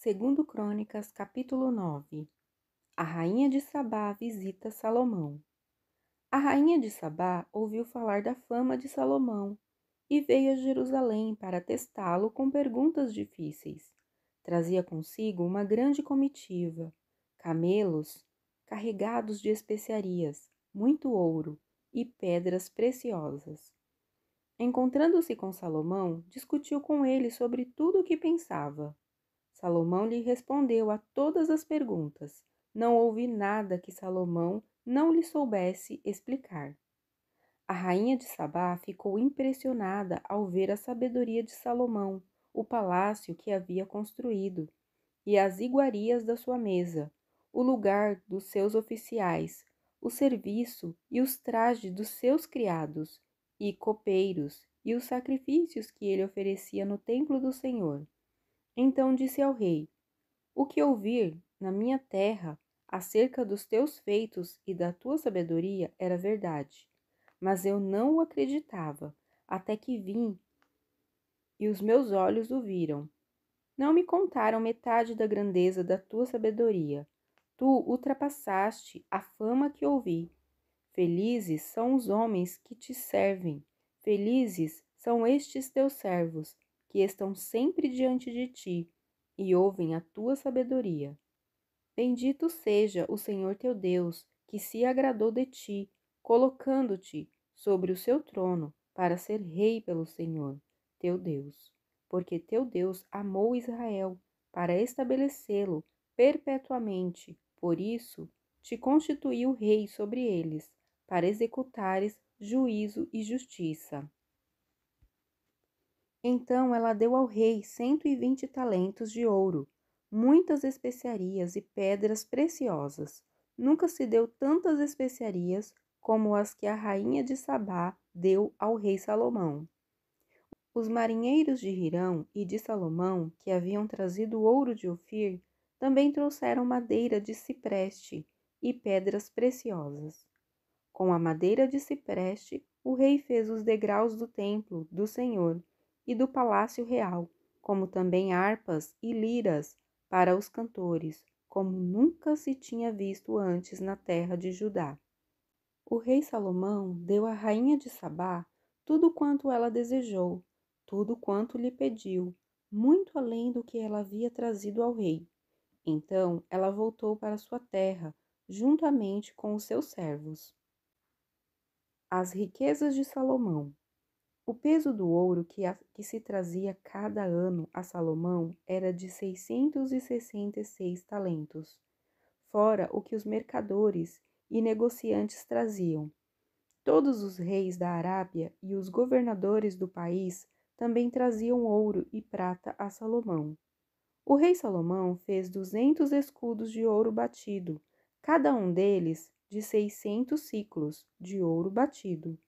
Segundo Crônicas, capítulo 9. A rainha de Sabá visita Salomão. A rainha de Sabá ouviu falar da fama de Salomão e veio a Jerusalém para testá-lo com perguntas difíceis. Trazia consigo uma grande comitiva, camelos carregados de especiarias, muito ouro e pedras preciosas. Encontrando-se com Salomão, discutiu com ele sobre tudo o que pensava. Salomão lhe respondeu a todas as perguntas. Não houve nada que Salomão não lhe soubesse explicar. A rainha de Sabá ficou impressionada ao ver a sabedoria de Salomão, o palácio que havia construído, e as iguarias da sua mesa, o lugar dos seus oficiais, o serviço e os trajes dos seus criados e copeiros e os sacrifícios que ele oferecia no templo do Senhor. Então disse ao rei: O que ouvir na minha terra acerca dos teus feitos e da tua sabedoria era verdade, mas eu não o acreditava, até que vim e os meus olhos o viram. Não me contaram metade da grandeza da tua sabedoria. Tu ultrapassaste a fama que ouvi. Felizes são os homens que te servem, felizes são estes teus servos que estão sempre diante de ti e ouvem a tua sabedoria. Bendito seja o Senhor teu Deus, que se agradou de ti, colocando-te sobre o seu trono para ser rei pelo Senhor, teu Deus, porque teu Deus amou Israel para estabelecê-lo perpetuamente. Por isso, te constituiu rei sobre eles, para executares juízo e justiça. Então ela deu ao rei cento e vinte talentos de ouro, muitas especiarias e pedras preciosas. Nunca se deu tantas especiarias como as que a rainha de Sabá deu ao rei Salomão. Os marinheiros de Hirão e de Salomão, que haviam trazido ouro de Ofir, também trouxeram madeira de cipreste e pedras preciosas. Com a madeira de cipreste, o rei fez os degraus do templo do Senhor e do Palácio Real, como também harpas e liras para os cantores, como nunca se tinha visto antes na terra de Judá. O rei Salomão deu à rainha de Sabá tudo quanto ela desejou, tudo quanto lhe pediu, muito além do que ela havia trazido ao rei. Então ela voltou para sua terra, juntamente com os seus servos. As riquezas de Salomão. O peso do ouro que, a, que se trazia cada ano a Salomão era de 666 talentos, fora o que os mercadores e negociantes traziam. Todos os reis da Arábia e os governadores do país também traziam ouro e prata a Salomão. O rei Salomão fez 200 escudos de ouro batido, cada um deles de 600 ciclos de ouro batido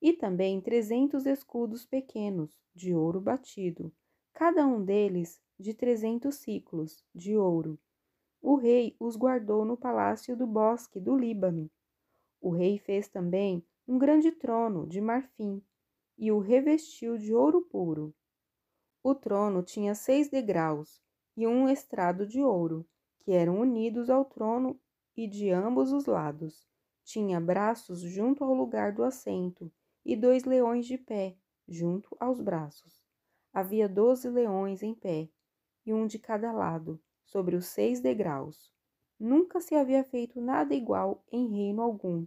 e também trezentos escudos pequenos de ouro batido, cada um deles de trezentos ciclos de ouro. O rei os guardou no palácio do bosque do Líbano. O rei fez também um grande trono de marfim e o revestiu de ouro puro. O trono tinha seis degraus e um estrado de ouro, que eram unidos ao trono e de ambos os lados. Tinha braços junto ao lugar do assento, e dois leões de pé, junto aos braços. Havia doze leões em pé, e um de cada lado, sobre os seis degraus. Nunca se havia feito nada igual em reino algum.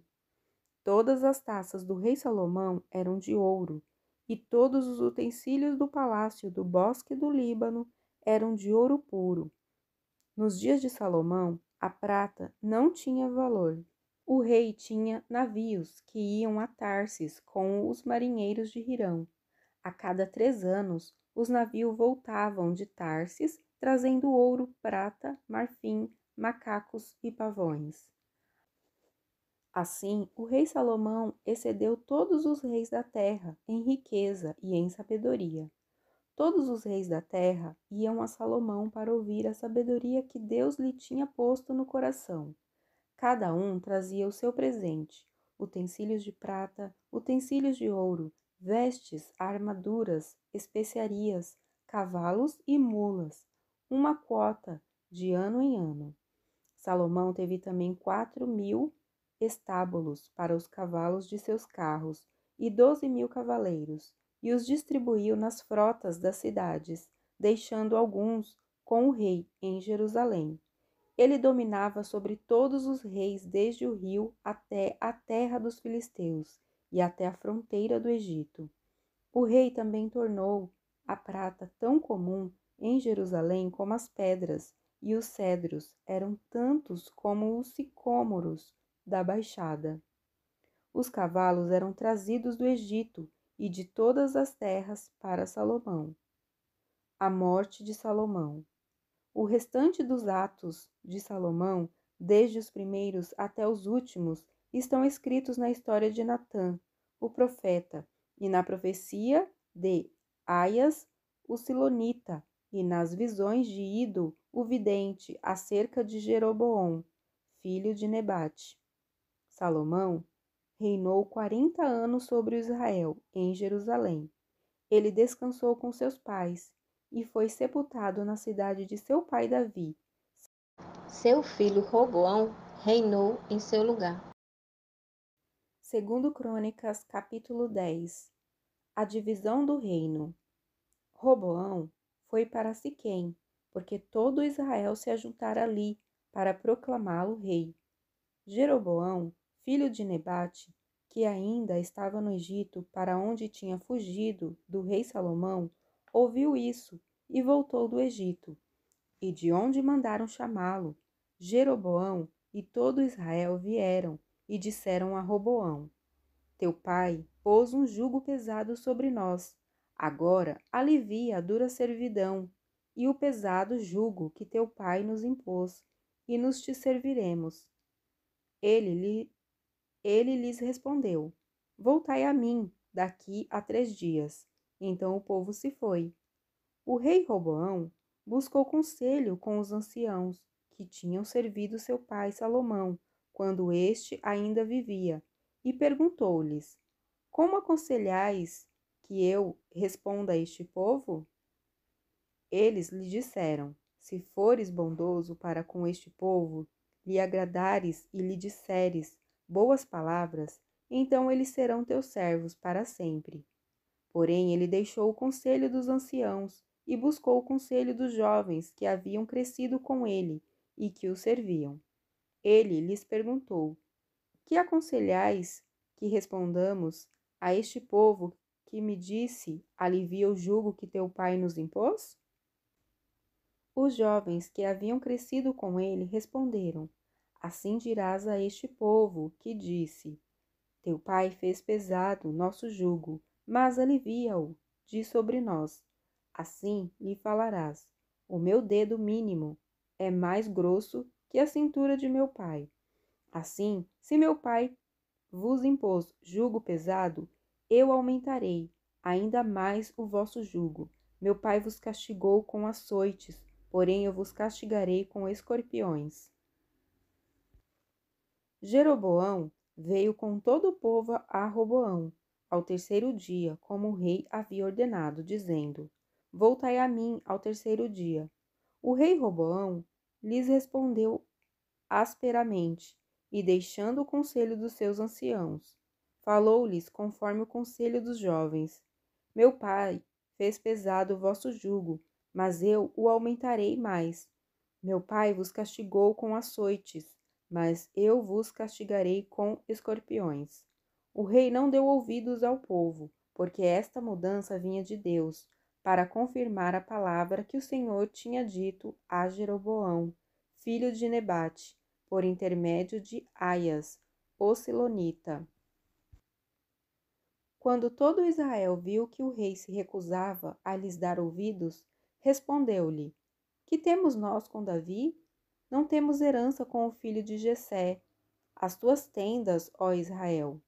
Todas as taças do rei Salomão eram de ouro, e todos os utensílios do palácio do bosque do Líbano eram de ouro puro. Nos dias de Salomão, a prata não tinha valor o rei tinha navios que iam a Tarsis com os marinheiros de Hirão. A cada três anos, os navios voltavam de Tarsis trazendo ouro, prata, marfim, macacos e pavões. Assim, o rei Salomão excedeu todos os reis da terra em riqueza e em sabedoria. Todos os reis da terra iam a Salomão para ouvir a sabedoria que Deus lhe tinha posto no coração. Cada um trazia o seu presente: utensílios de prata, utensílios de ouro, vestes, armaduras, especiarias, cavalos e mulas, uma quota de ano em ano. Salomão teve também quatro mil estábulos para os cavalos de seus carros e doze mil cavaleiros, e os distribuiu nas frotas das cidades, deixando alguns com o rei em Jerusalém. Ele dominava sobre todos os reis, desde o rio até a terra dos filisteus e até a fronteira do Egito. O rei também tornou a prata tão comum em Jerusalém como as pedras, e os cedros eram tantos como os sicômoros da baixada. Os cavalos eram trazidos do Egito e de todas as terras para Salomão. A morte de Salomão. O restante dos atos de Salomão, desde os primeiros até os últimos, estão escritos na história de Natã, o profeta, e na profecia de Aias, o silonita, e nas visões de Ido, o vidente, acerca de Jeroboão, filho de Nebate. Salomão reinou quarenta anos sobre Israel, em Jerusalém. Ele descansou com seus pais e foi sepultado na cidade de seu pai Davi. Seu filho Roboão reinou em seu lugar. Segundo Crônicas, capítulo 10. A divisão do reino. Roboão foi para Siquém, porque todo Israel se ajuntara ali para proclamá-lo rei. Jeroboão, filho de Nebate, que ainda estava no Egito, para onde tinha fugido do rei Salomão, ouviu isso e voltou do Egito. E de onde mandaram chamá-lo? Jeroboão e todo Israel vieram e disseram a Roboão: Teu pai pôs um jugo pesado sobre nós. Agora alivia a dura servidão e o pesado jugo que teu pai nos impôs, e nos te serviremos. Ele, lhe, ele lhes respondeu: Voltai a mim daqui a três dias. Então o povo se foi. O rei Roboão buscou conselho com os anciãos que tinham servido seu pai Salomão, quando este ainda vivia, e perguntou-lhes: Como aconselhais que eu responda a este povo? Eles lhe disseram: Se fores bondoso para com este povo, lhe agradares e lhe disseres boas palavras, então eles serão teus servos para sempre. Porém, ele deixou o conselho dos anciãos e buscou o conselho dos jovens que haviam crescido com ele e que o serviam. Ele lhes perguntou: Que aconselhais que respondamos a este povo que me disse: Alivia o jugo que teu pai nos impôs? Os jovens que haviam crescido com ele responderam: Assim dirás a este povo que disse: Teu pai fez pesado nosso jugo mas alivia-o de sobre nós. Assim lhe falarás: O meu dedo mínimo é mais grosso que a cintura de meu pai. Assim, se meu pai vos impôs jugo pesado, eu aumentarei ainda mais o vosso jugo. Meu pai vos castigou com açoites, porém eu vos castigarei com escorpiões. Jeroboão veio com todo o povo a Roboão, ao terceiro dia, como o rei havia ordenado, dizendo: Voltai a mim ao terceiro dia. O rei Roboão lhes respondeu asperamente, e deixando o conselho dos seus anciãos, falou-lhes conforme o conselho dos jovens: Meu pai fez pesado o vosso jugo, mas eu o aumentarei mais. Meu pai vos castigou com açoites, mas eu vos castigarei com escorpiões. O rei não deu ouvidos ao povo, porque esta mudança vinha de Deus, para confirmar a palavra que o Senhor tinha dito a Jeroboão, filho de Nebate, por intermédio de Aias, o Silonita. Quando todo Israel viu que o rei se recusava a lhes dar ouvidos, respondeu-lhe: Que temos nós com Davi? Não temos herança com o filho de Jessé. As tuas tendas, ó Israel,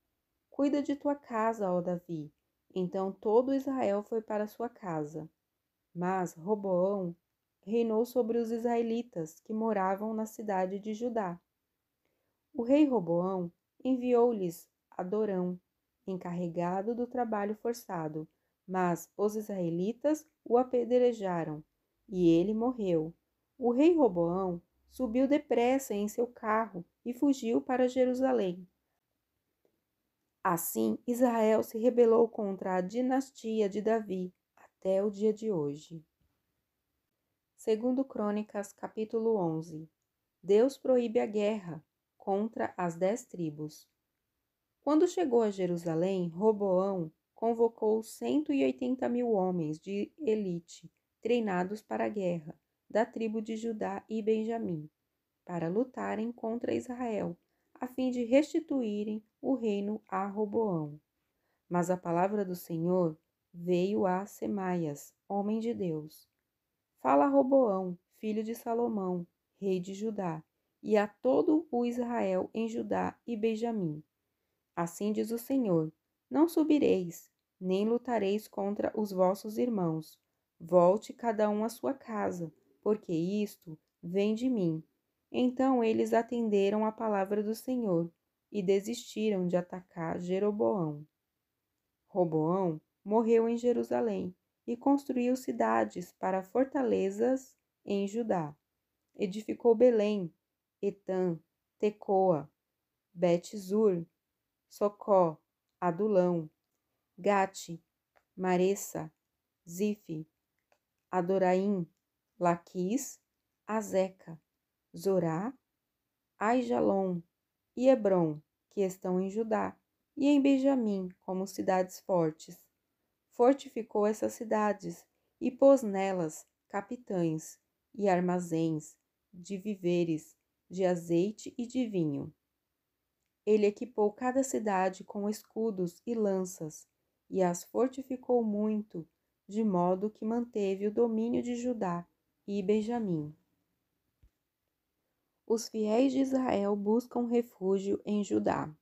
Cuida de tua casa, ó Davi. Então todo Israel foi para sua casa. Mas Roboão reinou sobre os israelitas que moravam na cidade de Judá. O rei Roboão enviou-lhes Adorão, encarregado do trabalho forçado, mas os israelitas o apedrejaram e ele morreu. O rei Roboão subiu depressa em seu carro e fugiu para Jerusalém. Assim, Israel se rebelou contra a dinastia de Davi até o dia de hoje. Segundo Crônicas, capítulo 11. Deus proíbe a guerra contra as dez tribos. Quando chegou a Jerusalém, Roboão convocou 180 mil homens de elite treinados para a guerra da tribo de Judá e Benjamim para lutarem contra Israel a fim de restituírem o reino a Roboão. Mas a palavra do Senhor veio a Semaias, homem de Deus. Fala a Roboão, filho de Salomão, rei de Judá, e a todo o Israel em Judá e Benjamim. Assim diz o Senhor: Não subireis, nem lutareis contra os vossos irmãos. Volte cada um à sua casa, porque isto vem de mim, então eles atenderam à palavra do Senhor e desistiram de atacar Jeroboão. Roboão morreu em Jerusalém e construiu cidades para fortalezas em Judá. Edificou Belém, Etã, Tecoa, Betisur, Socó, Adulão, Gate, Maressa, Zif, Adoraim, Laquis, Azeca, Zorá, Aijalon e Hebron, que estão em Judá, e em Benjamim, como cidades fortes. Fortificou essas cidades e pôs nelas capitães e armazéns de viveres, de azeite e de vinho. Ele equipou cada cidade com escudos e lanças e as fortificou muito, de modo que manteve o domínio de Judá e Benjamim os fiéis de Israel buscam refúgio em Judá.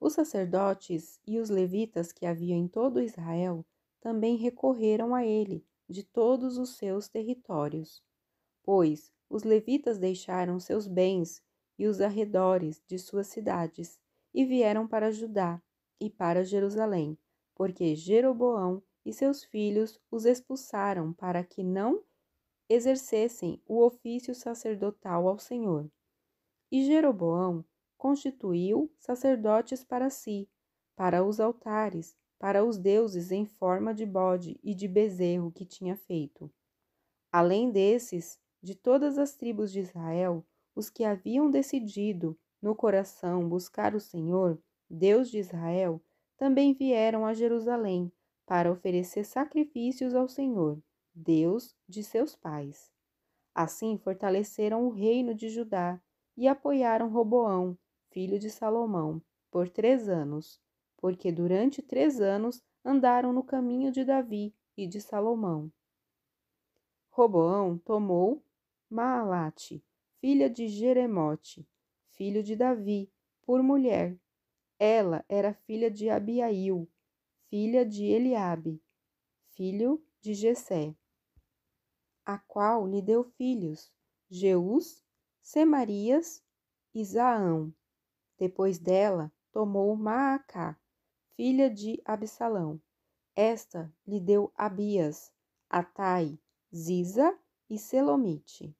Os sacerdotes e os levitas que havia em todo Israel também recorreram a ele de todos os seus territórios, pois os levitas deixaram seus bens e os arredores de suas cidades e vieram para Judá e para Jerusalém, porque Jeroboão e seus filhos os expulsaram para que não exercessem o ofício sacerdotal ao Senhor. E Jeroboão constituiu sacerdotes para si, para os altares, para os deuses em forma de bode e de bezerro que tinha feito. Além desses, de todas as tribos de Israel, os que haviam decidido no coração buscar o Senhor, Deus de Israel, também vieram a Jerusalém para oferecer sacrifícios ao Senhor. Deus de seus pais. Assim fortaleceram o reino de Judá e apoiaram Roboão, filho de Salomão, por três anos, porque durante três anos andaram no caminho de Davi e de Salomão. Roboão tomou Maalate, filha de Jeremote, filho de Davi, por mulher. Ela era filha de Abiail, filha de Eliabe, filho de Jessé a qual lhe deu filhos, Jeus, Semarias e Zaão. Depois dela tomou Maacá, filha de Absalão. Esta lhe deu Abias, Atai, Ziza e Selomite.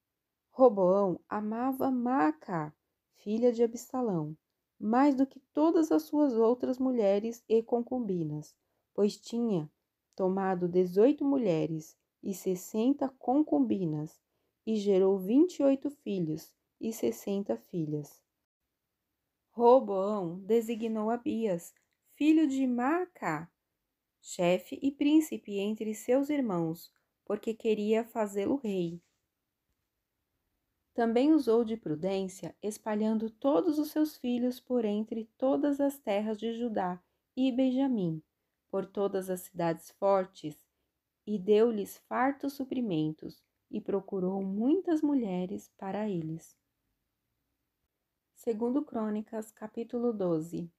Roboão amava Maacá, filha de Absalão, mais do que todas as suas outras mulheres e concubinas, pois tinha tomado dezoito mulheres e sessenta concubinas, e gerou vinte e oito filhos e sessenta filhas. Roboão designou Abias, filho de Maacá, chefe e príncipe entre seus irmãos, porque queria fazê-lo rei. Também usou de prudência, espalhando todos os seus filhos por entre todas as terras de Judá e Benjamim, por todas as cidades fortes e deu-lhes fartos suprimentos, e procurou muitas mulheres para eles. Segundo Crônicas, capítulo 12.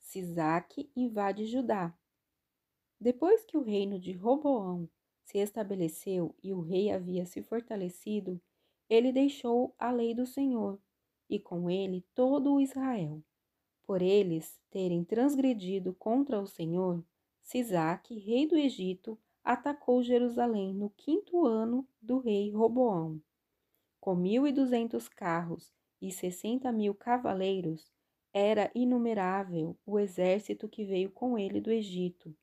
Sisaque invade Judá. Depois que o reino de Roboão se estabeleceu e o rei havia se fortalecido, ele deixou a lei do Senhor, e com ele todo o Israel. Por eles terem transgredido contra o Senhor, Sisaque, rei do Egito, atacou Jerusalém no quinto ano do rei Roboão. Com mil e duzentos carros e sessenta mil cavaleiros, era inumerável o exército que veio com ele do Egito,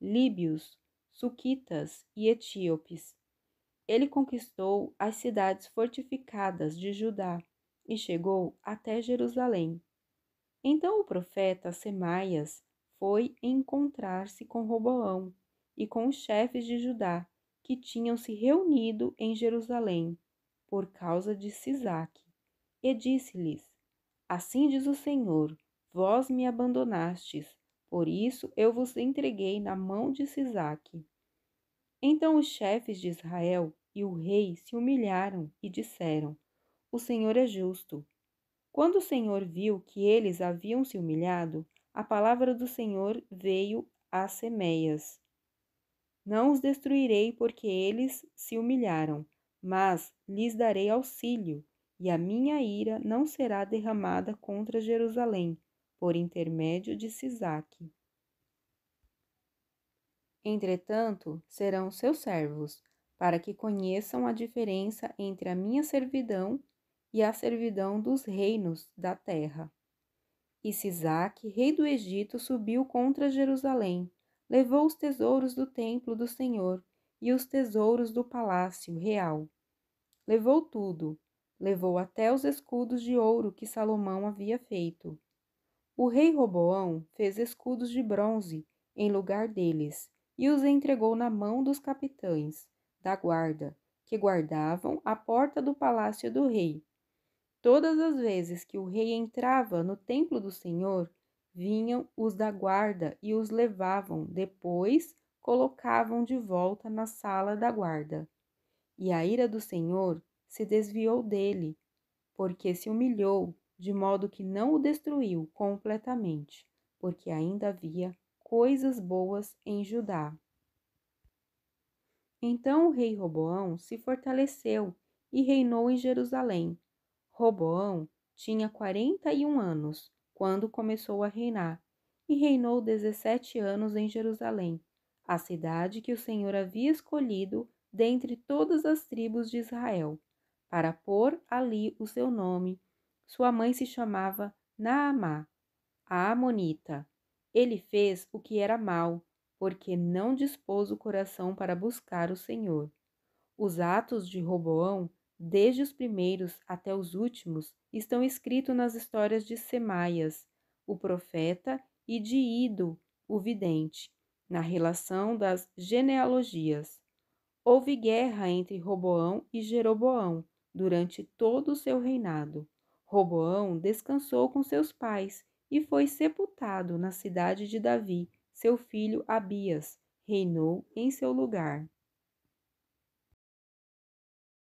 líbios, suquitas e etíopes. Ele conquistou as cidades fortificadas de Judá e chegou até Jerusalém. Então o profeta Semaias foi encontrar-se com Roboão e com os chefes de Judá, que tinham se reunido em Jerusalém, por causa de Sisaque, e disse-lhes: Assim diz o Senhor: Vós me abandonastes, por isso eu vos entreguei na mão de Sisaque. Então os chefes de Israel e o rei se humilharam e disseram: O Senhor é justo. Quando o Senhor viu que eles haviam se humilhado, a palavra do Senhor veio a Semeias, não os destruirei, porque eles se humilharam, mas lhes darei auxílio, e a minha ira não será derramada contra Jerusalém, por intermédio de Sisaque. Entretanto, serão seus servos, para que conheçam a diferença entre a minha servidão e a servidão dos reinos da terra. E Sisaque, rei do Egito, subiu contra Jerusalém, levou os tesouros do templo do Senhor e os tesouros do palácio real. Levou tudo, levou até os escudos de ouro que Salomão havia feito. O rei Roboão fez escudos de bronze em lugar deles e os entregou na mão dos capitães da guarda, que guardavam a porta do palácio do rei. Todas as vezes que o rei entrava no templo do Senhor, vinham os da guarda e os levavam, depois colocavam de volta na sala da guarda. E a ira do Senhor se desviou dele, porque se humilhou, de modo que não o destruiu completamente, porque ainda havia coisas boas em Judá. Então o rei Roboão se fortaleceu e reinou em Jerusalém. Roboão tinha quarenta e um anos quando começou a reinar, e reinou dezessete anos em Jerusalém, a cidade que o Senhor havia escolhido dentre todas as tribos de Israel, para pôr ali o seu nome. Sua mãe se chamava Naamá, a Amonita. Ele fez o que era mal, porque não dispôs o coração para buscar o Senhor. Os atos de Roboão desde os primeiros até os últimos, estão escritos nas histórias de Semaias, o profeta, e de Ido, o vidente, na relação das genealogias. Houve guerra entre Roboão e Jeroboão durante todo o seu reinado. Roboão descansou com seus pais e foi sepultado na cidade de Davi. Seu filho Abias reinou em seu lugar.